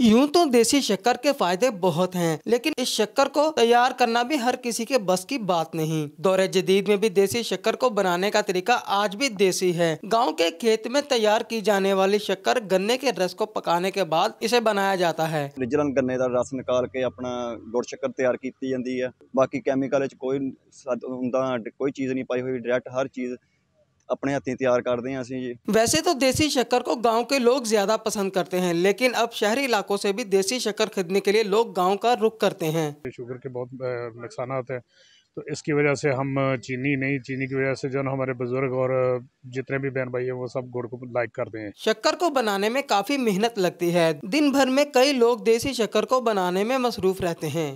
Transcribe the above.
यूं तो देसी शक्कर के फायदे बहुत हैं लेकिन इस शक्कर को तैयार करना भी हर किसी के बस की बात नहीं दौरे जदीद में भी देसी शक्कर को बनाने का तरीका आज भी देसी है गांव के खेत में तैयार की जाने वाली शक्कर गन्ने के रस को पकाने के बाद इसे बनाया जाता है निजरन गन्ने का रस निकाल के अपना गुड़ शक्कर तैयार की जाती है बाकी कैमिकल कोई कोई चीज़ नहीं पाई हुई डायरेक्ट हर चीज़ अपने हाथी तैयार करते हैं असं जी वैसे तो देसी शक्कर को गाँव के लोग ज़्यादा पसंद करते हैं लेकिन अब शहरी इलाकों से भी देसी शक्कर खरीदने के लिए लोग गाँव का रुख करते हैं शुगर के बहुत नुकसान है तो इसकी वजह से हम चीनी नहीं चीनी की वजह से जो हमारे बुजुर्ग और जितने भी बहन भाई है वो सब गुड़ को लाइक करते हैं शक्कर को बनाने में काफी मेहनत लगती है दिन भर में कई लोग देसी शक्कर को बनाने में मसरूफ रहते हैं